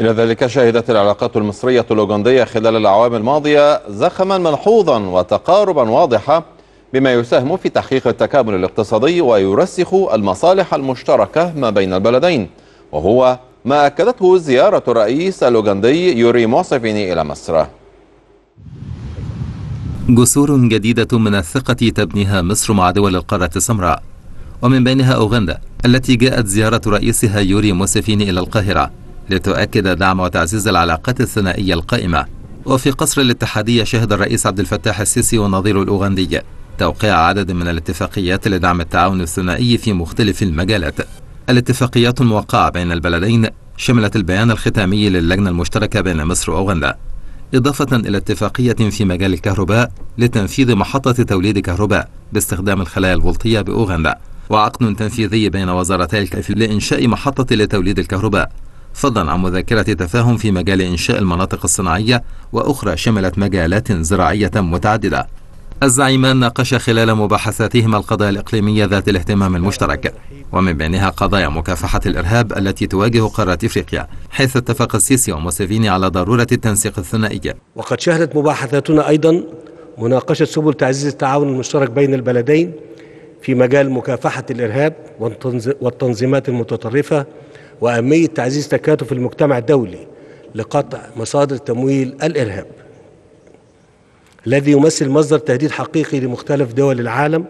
إلى ذلك شهدت العلاقات المصرية الأوغندية خلال الأعوام الماضية زخما ملحوظا وتقاربا واضحا بما يساهم في تحقيق التكامل الاقتصادي ويرسخ المصالح المشتركة ما بين البلدين وهو ما أكدته زيارة الرئيس الأوغندي يوري موسيفيني إلى مصر جسور جديدة من الثقة تبنيها مصر مع دول القارة السمراء ومن بينها أوغندا التي جاءت زيارة رئيسها يوري موسيفيني إلى القاهرة لتؤكد دعم وتعزيز العلاقات الثنائية القائمة وفي قصر الاتحادية شهد الرئيس عبد الفتاح السيسي والنظير الأوغندي توقيع عدد من الاتفاقيات لدعم التعاون الثنائي في مختلف المجالات الاتفاقيات الموقعة بين البلدين شملت البيان الختامي للجنة المشتركة بين مصر وأوغندا إضافة إلى اتفاقية في مجال الكهرباء لتنفيذ محطة توليد كهرباء باستخدام الخلايا الفولتية بأوغندا وعقد تنفيذي بين وزارتي الكهرباء لإنشاء محطة لتوليد الكهرباء فضلا عن مذاكرة تفاهم في مجال إنشاء المناطق الصناعية وأخرى شملت مجالات زراعية متعددة الزعيمان ناقشا خلال مباحثاتهما القضايا الإقليمية ذات الاهتمام المشترك ومن بينها قضايا مكافحة الإرهاب التي تواجه قارة إفريقيا حيث اتفق السيسي وموسيفيني على ضرورة التنسيق الثنائي وقد شهدت مباحثاتنا أيضا مناقشة سبل تعزيز التعاون المشترك بين البلدين في مجال مكافحة الإرهاب والتنظيمات المتطرفة وأهمية تعزيز تكاتف المجتمع الدولي لقطع مصادر تمويل الإرهاب الذي يمثل مصدر تهديد حقيقي لمختلف دول العالم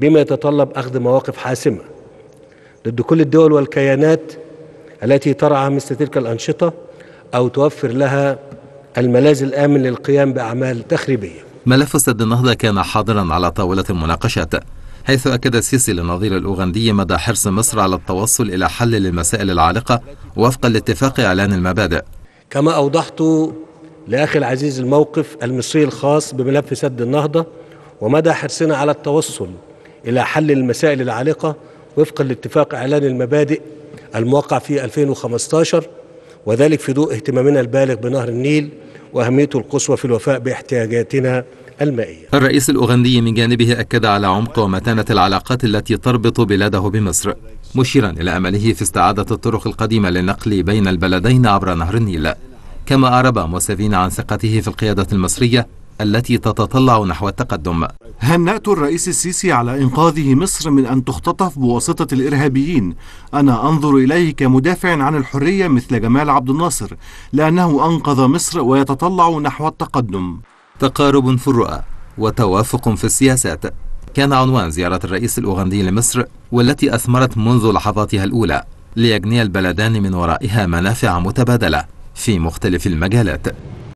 بما يتطلب أخذ مواقف حاسمة ضد كل الدول والكيانات التي ترعى مثل تلك الأنشطة أو توفر لها الملاذ الآمن للقيام بأعمال تخريبية ملف سد النهضة كان حاضرا على طاولة المناقشات حيث أكد السيسي للنظير الأوغندي مدى حرص مصر على التوصل إلى حل للمسائل العالقة وفقا لاتفاق إعلان المبادئ كما أوضحت لأخي العزيز الموقف المصري الخاص بملف سد النهضة ومدى حرصنا على التوصل إلى حل المسائل العالقة وفقا لاتفاق إعلان المبادئ الموقع في 2015 وذلك في ضوء اهتمامنا البالغ بنهر النيل وأهميته القصوى في الوفاء باحتياجاتنا المائية الرئيس الأوغندي من جانبه أكد على عمق ومتانة العلاقات التي تربط بلاده بمصر مشيرا إلى أمله في استعادة الطرق القديمة للنقل بين البلدين عبر نهر النيل كما أعرب موسفين عن ثقته في القيادة المصرية التي تتطلع نحو التقدم هنأت الرئيس السيسي على إنقاذه مصر من أن تختطف بواسطة الإرهابيين أنا أنظر إليه كمدافع عن الحرية مثل جمال عبد الناصر لأنه أنقذ مصر ويتطلع نحو التقدم تقارب في الرؤى وتوافق في السياسات كان عنوان زيارة الرئيس الأوغندي لمصر والتي أثمرت منذ لحظاتها الأولى ليجني البلدان من ورائها منافع متبادلة في مختلف المجالات